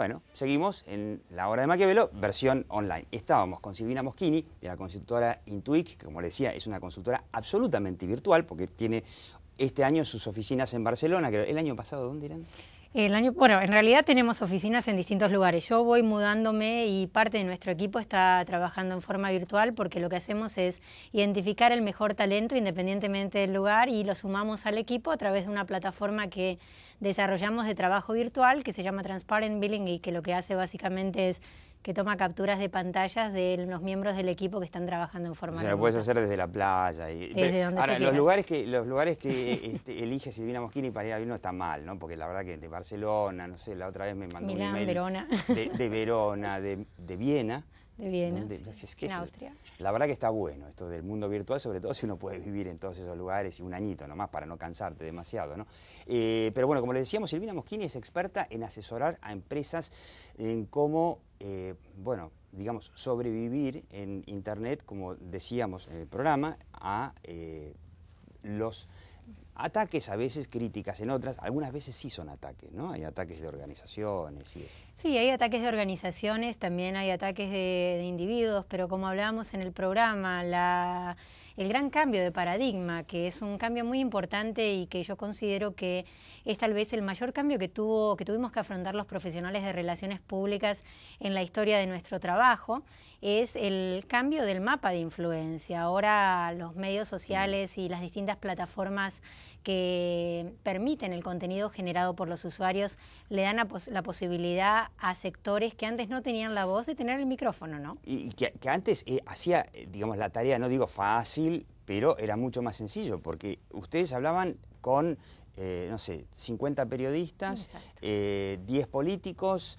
Bueno, seguimos en la hora de Maquiavelo, versión online. Estábamos con Silvina Moschini, de la consultora Intuic, que como le decía, es una consultora absolutamente virtual, porque tiene este año sus oficinas en Barcelona, que el año pasado, ¿dónde eran? año, bueno, en realidad tenemos oficinas en distintos lugares. Yo voy mudándome y parte de nuestro equipo está trabajando en forma virtual porque lo que hacemos es identificar el mejor talento independientemente del lugar y lo sumamos al equipo a través de una plataforma que desarrollamos de trabajo virtual que se llama Transparent Billing y que lo que hace básicamente es que toma capturas de pantallas de los miembros del equipo que están trabajando en forma. O lo puedes hacer desde la playa. Y, ahora, los lugares que, los lugares que este, elige Silvina Mosquini para ir a no está mal, ¿no? Porque la verdad que de Barcelona, no sé, la otra vez me mandó Milán, Verona. De, de Verona, de, de Viena. La verdad que está bueno esto del mundo virtual, sobre todo si uno puede vivir en todos esos lugares y un añito nomás para no cansarte demasiado. Eh, pero bueno, como les decíamos, Silvina Moschini es experta en asesorar a empresas en cómo, eh, bueno, digamos, sobrevivir en Internet, como decíamos en el programa, a eh, los Ataques a veces, críticas en otras, algunas veces sí son ataques, ¿no? Hay ataques de organizaciones y eso. Sí, hay ataques de organizaciones, también hay ataques de, individuos, pero como hablábamos en el programa, la el gran cambio de paradigma, que es un cambio muy importante y que yo considero que es tal vez el mayor cambio que, tuvo, que tuvimos que afrontar los profesionales de relaciones públicas en la historia de nuestro trabajo, es el cambio del mapa de influencia. Ahora los medios sociales y las distintas plataformas que permiten el contenido generado por los usuarios, le dan la posibilidad a sectores que antes no tenían la voz de tener el micrófono, ¿no? Y, que, antes eh, hacía, eh, digamos, la tarea, no digo fácil, pero era mucho más sencillo, porque ustedes hablaban con eh, no sé, 50 periodistas, 10 políticos,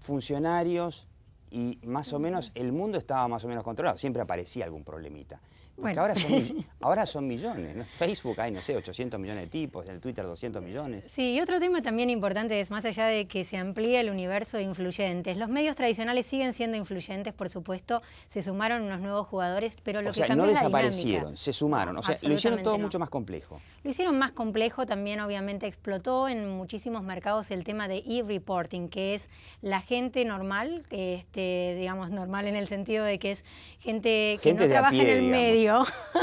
funcionarios, y más o menos el mundo estaba más o menos controlado, siempre aparecía algún problemita bueno. ahora, son, ahora son millones. Facebook hay, no sé, 800 millones de tipos, en Twitter 200 millones. Sí, y otro tema también importante es, más allá de que se amplíe el universo de influyentes, los medios tradicionales siguen siendo influyentes, por supuesto, se sumaron unos nuevos jugadores, pero lo que o sea, no desaparecieron, se sumaron. O sea, lo hicieron todo mucho más complejo. Lo hicieron más complejo, también obviamente explotó en muchísimos mercados el tema de e-reporting, que es la gente normal, este, digamos normal en el sentido de que es gente que no trabaja en el medio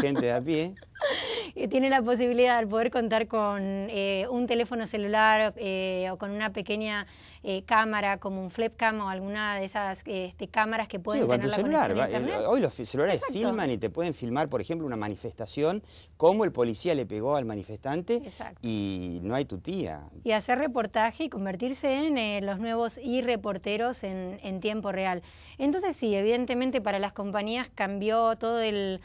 Gente de a pie tiene la posibilidad de poder contar con eh, un teléfono celular eh, o con una pequeña eh, cámara como un cam o alguna de esas este, cámaras que pueden sí, con tu celular. hoy los celulares filman y te pueden filmar, por ejemplo, una manifestación, cómo el policía le pegó al manifestante y no hay tu tía. Y hacer reportaje y convertirse en los nuevos y reporteros en, tiempo real. Entonces sí, evidentemente para las compañías cambió todo el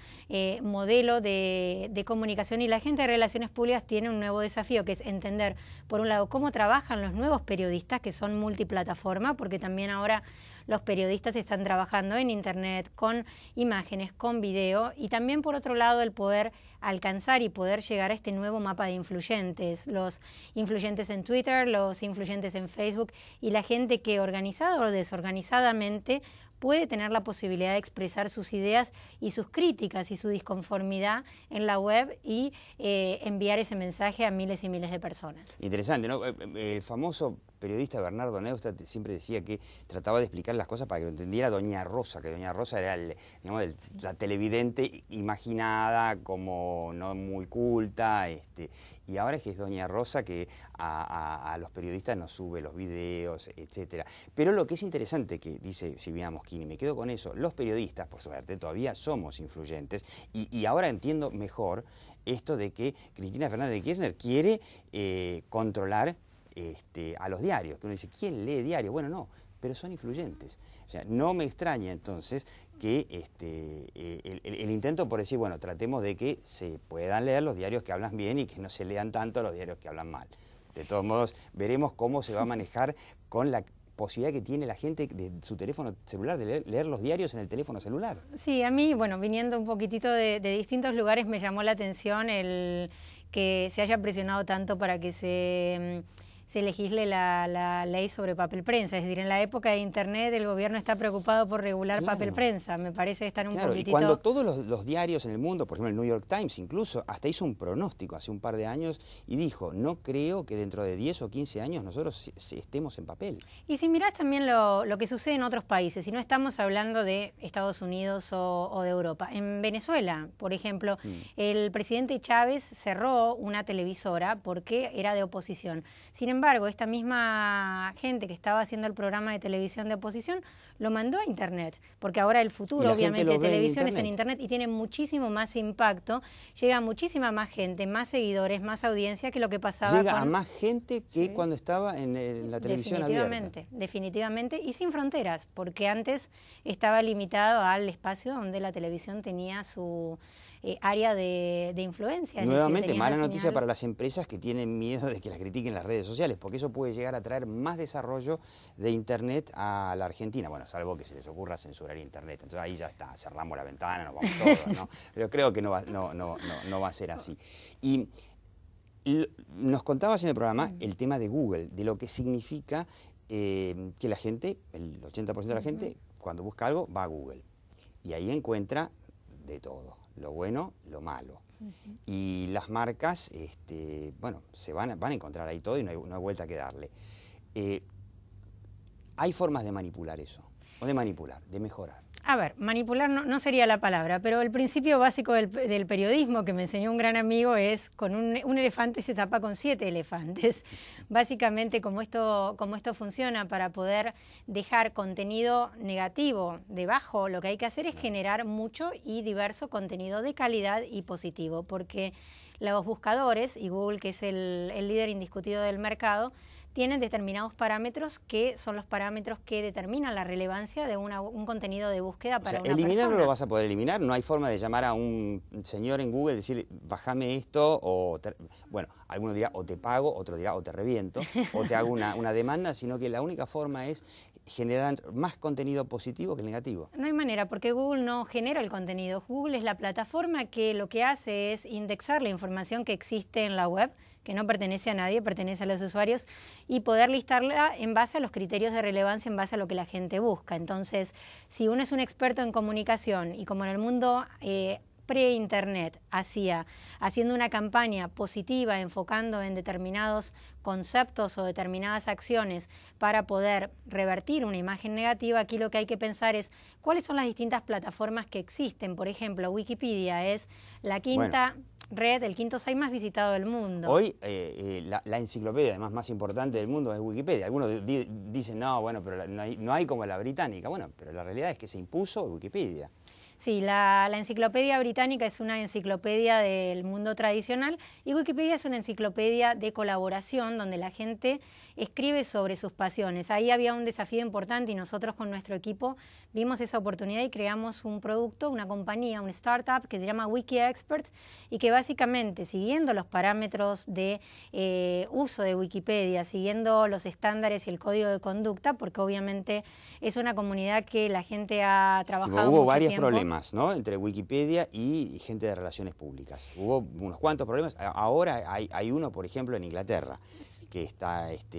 modelo de comunicación y la gente de relaciones públicas tiene un nuevo desafío, que es entender, por un lado, cómo trabajan los nuevos periodistas, que son multiplataforma, porque también ahora los periodistas están trabajando en Internet con imágenes, con video y también por otro lado el poder alcanzar y poder llegar a este nuevo mapa de influyentes, los influyentes en Twitter, los influyentes en Facebook y la gente que organizada o desorganizadamente puede tener la posibilidad de expresar sus ideas y sus críticas y su disconformidad en la web y eh, enviar ese mensaje a miles y miles de personas. Interesante, ¿no? Eh, eh, el famoso periodista Bernardo Neustadt siempre decía que trataba de explicar las cosas para que lo entendiera Doña Rosa, que Doña Rosa era la televidente imaginada como no muy culta, este, y ahora es que es Doña Rosa que a, los periodistas nos sube los videos, etc. Pero lo que es interesante que dice Silvia Mosquini, me quedo con eso, los periodistas, por suerte, todavía somos influyentes, y, ahora entiendo mejor esto de que Cristina Fernández de Kirchner quiere eh, controlar este, a los diarios, que uno dice, ¿quién lee diarios? Bueno, no, pero son influyentes. O sea, no me extraña entonces que este, eh, el, intento por decir, bueno, tratemos de que se puedan leer los diarios que hablan bien y que no se lean tanto los diarios que hablan mal. De todos modos, veremos cómo se va a manejar con la posibilidad que tiene la gente de su teléfono celular de leer, los diarios en el teléfono celular. Sí, a mí, bueno, viniendo un poquitito de distintos lugares, me llamó la atención el que se haya presionado tanto para que se mm, se legisle la, ley sobre papel prensa. Es decir, en la época de Internet el gobierno está preocupado por regular papel prensa. Me parece estar un claro, Y cuando todos los, diarios en el mundo, por ejemplo el New York Times incluso, hasta hizo un pronóstico hace un par de años y dijo, no creo que dentro de 10 o 15 años nosotros estemos en papel. Y si mirás también lo, que sucede en otros países, si no estamos hablando de Estados Unidos o, de Europa, en Venezuela, por ejemplo, mm. el presidente Chávez cerró una televisora porque era de oposición. Sin embargo, sin embargo, esta misma gente que estaba haciendo el programa de televisión de oposición lo mandó a Internet, porque ahora el futuro, obviamente, de televisión es en Internet y tiene muchísimo más impacto, llega a muchísima más gente, más seguidores, más audiencia que lo que pasaba. Llega a más gente que cuando estaba en, la televisión definitivamente, Definitivamente, y sin fronteras, porque antes estaba limitado al espacio donde la televisión tenía su eh, área de, influencia. Nuevamente, mala noticia para las empresas que tienen miedo de que las critiquen las redes sociales, porque eso puede llegar a traer más desarrollo de Internet a la Argentina. Bueno, salvo que se les ocurra censurar Internet. Entonces ahí ya está, cerramos la ventana, nos vamos todos. ¿no? Yo creo que no va, no, no, no va a ser así. Y nos contabas en el programa mm. el tema de Google, de lo que significa eh, que la gente, el 80% de la gente, cuando busca algo, va a Google. Y ahí encuentra de todo lo bueno, lo malo. Y las marcas, este, bueno, se van a, van a encontrar ahí todo y no hay, vuelta que darle. Eh, hay formas de manipular eso, o de manipular, de mejorar a ver, manipular no, sería la palabra, pero el principio básico del, periodismo que me enseñó un gran amigo es con un, elefante se tapa con siete elefantes. Básicamente como esto, como esto funciona para poder dejar contenido negativo debajo, lo que hay que hacer es generar mucho y diverso contenido de calidad y positivo, porque los buscadores y Google, que es el líder indiscutido del mercado, tienen determinados parámetros que son los parámetros que determinan la relevancia de un contenido de búsqueda para o sea, lo vas a poder eliminar, no hay forma de llamar a un señor en Google y decir, bájame esto, o bueno, alguno dirá, o te pago, otro dirá, o te reviento, o te hago una demanda, sino que la única forma es generar más contenido positivo que negativo. No hay manera, porque Google no genera el contenido. Google es la plataforma que lo que hace es indexar la información que existe en la web que no pertenece a nadie, pertenece a los usuarios, y poder listarla en base a los criterios de relevancia, en base a lo que la gente busca. Entonces, si uno es un experto en comunicación y como en el mundo eh, pre-internet hacía, haciendo una campaña positiva, enfocando en determinados conceptos o determinadas acciones para poder revertir una imagen negativa, aquí lo que hay que pensar es cuáles son las distintas plataformas que existen. Por ejemplo, Wikipedia es la quinta red, el quinto site más visitado del mundo. Hoy eh, eh, la, enciclopedia además más importante del mundo es Wikipedia. Algunos dicen, no, bueno, pero no hay como la británica. Bueno, pero la realidad es que se impuso Wikipedia. Sí, la, Enciclopedia Británica es una enciclopedia del mundo tradicional y Wikipedia es una enciclopedia de colaboración donde la gente escribe sobre sus pasiones. Ahí había un desafío importante y nosotros con nuestro equipo vimos esa oportunidad y creamos un producto, una compañía, un startup que se llama Wikiexperts y que básicamente siguiendo los parámetros de eh, uso de Wikipedia, siguiendo los estándares y el código de conducta, porque obviamente es una comunidad que la gente ha trabajado. hubo varios problemas ¿no? entre Wikipedia y gente de relaciones públicas. Hubo unos cuantos problemas. Ahora hay, uno, por ejemplo, en Inglaterra, que está este,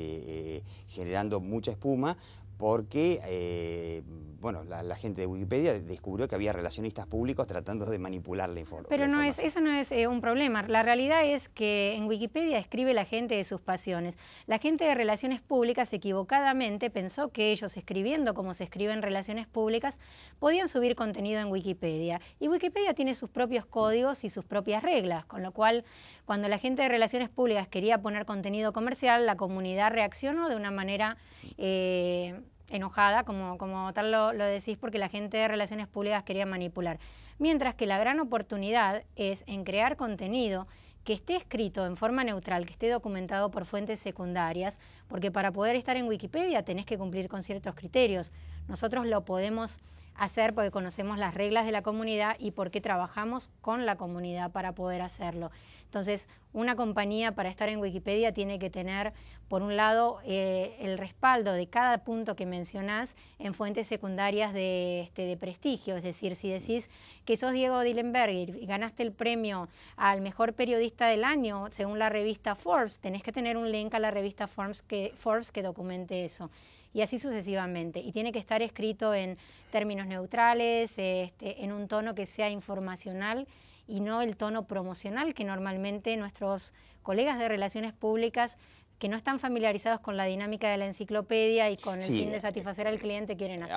eh, generando mucha espuma porque eh, bueno, la, gente de Wikipedia descubrió que había relacionistas públicos tratando de manipular la, Pero no información. Pero eso no es eh, un problema. La realidad es que en Wikipedia escribe la gente de sus pasiones. La gente de relaciones públicas equivocadamente pensó que ellos, escribiendo como se escriben en relaciones públicas, podían subir contenido en Wikipedia. Y Wikipedia tiene sus propios códigos y sus propias reglas, con lo cual cuando la gente de relaciones públicas quería poner contenido comercial, la comunidad reaccionó de una manera... Eh, enojada, como, como tal lo, lo, decís, porque la gente de relaciones públicas quería manipular. Mientras que la gran oportunidad es en crear contenido que esté escrito en forma neutral, que esté documentado por fuentes secundarias, porque para poder estar en Wikipedia tenés que cumplir con ciertos criterios. Nosotros lo podemos hacer porque conocemos las reglas de la comunidad y porque trabajamos con la comunidad para poder hacerlo. Entonces, una compañía para estar en Wikipedia tiene que tener, por un lado, eh, el respaldo de cada punto que mencionás en fuentes secundarias de, este, prestigio. Es decir, si decís que sos Diego Dillenberger y ganaste el premio al mejor periodista del año, según la revista Forbes, tenés que tener un link a la revista Forbes que documente eso y así sucesivamente. Y tiene que estar escrito en términos neutrales, este, en un tono que sea informacional y no el tono promocional que normalmente nuestros colegas de relaciones públicas que no están familiarizados con la dinámica de la enciclopedia y con el fin de eh, satisfacer al cliente quieren hacer.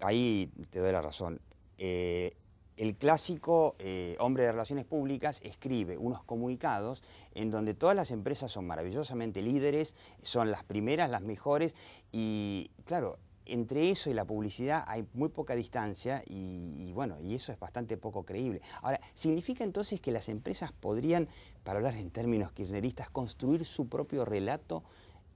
Ahí, te doy la razón. Eh, el clásico eh, hombre de relaciones públicas escribe unos comunicados en donde todas las empresas son maravillosamente líderes, son las primeras, las mejores y claro, entre eso y la publicidad hay muy poca distancia y, bueno, y eso es bastante poco creíble. Ahora, ¿significa entonces que las empresas podrían, para hablar en términos kirchneristas, construir su propio relato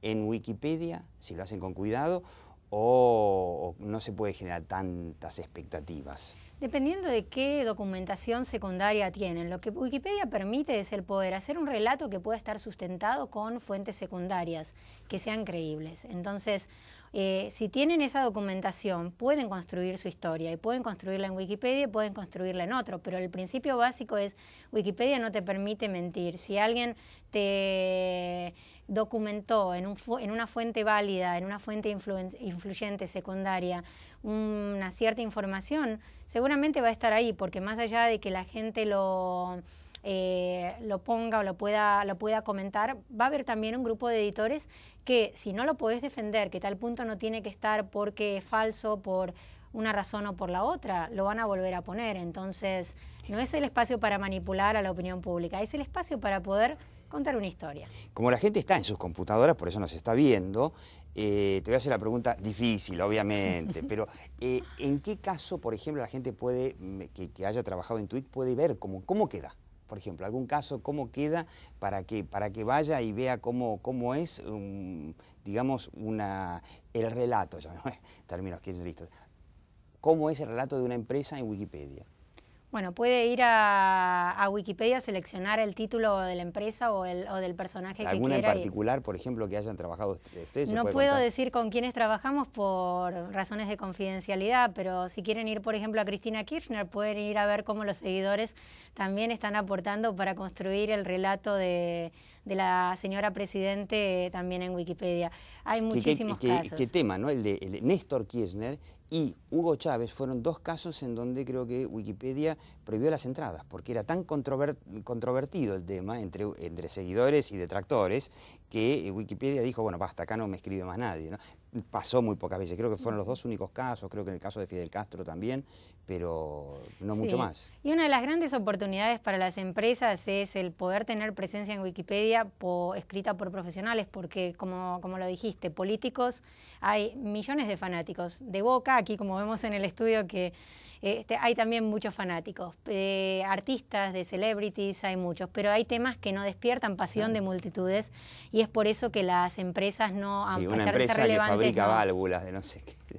en Wikipedia, si lo hacen con cuidado, o no se puede generar tantas expectativas? Dependiendo de qué documentación secundaria tienen, lo que Wikipedia permite es el poder hacer un relato que pueda estar sustentado con fuentes secundarias que sean creíbles. Entonces, eh, si tienen esa documentación, pueden construir su historia y pueden construirla en Wikipedia y pueden construirla en otro, pero el principio básico es Wikipedia no te permite mentir. Si alguien te documentó en, un en una fuente válida, en una fuente influyente secundaria, una cierta información, seguramente va a estar ahí, porque más allá de que la gente lo, eh, lo ponga o lo pueda, lo pueda comentar, va a haber también un grupo de editores que si no lo podés defender, que tal punto no tiene que estar porque es falso, por una razón o por la otra, lo van a volver a poner. Entonces, no es el espacio para manipular a la opinión pública, es el espacio para poder contar una historia. Como la gente está en sus computadoras, por eso nos está viendo, eh, te voy a hacer la pregunta difícil, obviamente, pero eh, ¿en qué caso, por ejemplo, la gente puede, mm, que, haya trabajado en Twitch puede ver cómo, cómo queda? por ejemplo, algún caso, cómo queda para que, para que vaya y vea cómo, cómo es, um, digamos, una, el relato, ya no términos cómo es el relato de una empresa en Wikipedia. Bueno, puede ir a, a Wikipedia, seleccionar el título de la empresa o, el, o del personaje que quiera. en particular, por ejemplo, que hayan trabajado ustedes? No puedo decir con quiénes trabajamos por razones de confidencialidad, pero si quieren ir, por ejemplo, a Cristina Kirchner, pueden ir a ver cómo los seguidores también están aportando para construir el relato de, la señora presidente eh, también en Wikipedia. Hay muchísimos ¿Qué, casos. tema, ¿no? El de Néstor Kirchner y Hugo Chávez fueron dos casos en donde creo que Wikipedia prohibió las entradas, porque era tan controvertido el tema entre, seguidores y detractores que Wikipedia dijo, bueno, basta, acá no me escribe más nadie. Pasó muy pocas veces, creo que fueron los dos únicos casos, creo que en el caso de Fidel Castro también, pero no mucho más. Y una de las grandes oportunidades para las empresas es el poder tener presencia en Wikipedia escrita por profesionales, porque como, como lo dijiste, políticos, hay millones de fanáticos. De boca, aquí como vemos en el estudio que este, hay también muchos fanáticos, de eh, artistas, de celebrities, hay muchos, pero hay temas que no despiertan pasión de multitudes y es por eso que las empresas no... Sí, una empresa que fabrica válvulas de no sé qué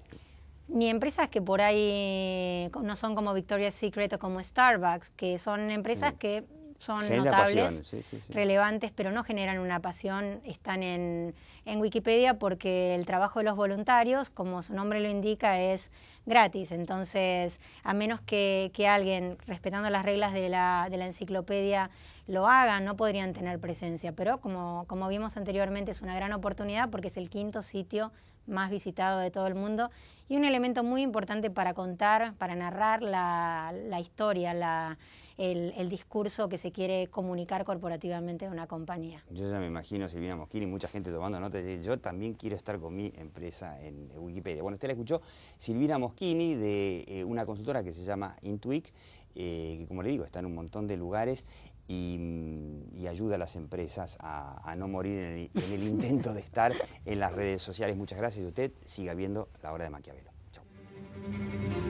ni empresas que por ahí no son como Victoria's Secret o como Starbucks, que son empresas que son notables, relevantes, pero no generan una pasión, están en, Wikipedia porque el trabajo de los voluntarios, como su nombre lo indica, es gratis. Entonces, a menos que, que alguien, respetando las reglas de la, de la, enciclopedia, lo haga, no podrían tener presencia. Pero como, como vimos anteriormente, es una gran oportunidad porque es el quinto sitio más visitado de todo el mundo y un elemento muy importante para contar, para narrar la, historia, el, discurso que se quiere comunicar corporativamente de una compañía. Yo ya me imagino, Silvina Mosquini, mucha gente tomando nota, yo también quiero estar con mi empresa en Wikipedia. Bueno, usted la escuchó, Silvina Moschini, de eh, una consultora que se llama Intuic, eh, que como le digo, está en un montón de lugares y, ayuda a las empresas a, no morir en el, intento de estar en las redes sociales. Muchas gracias y usted siga viendo La Hora de Maquiavelo. Chao.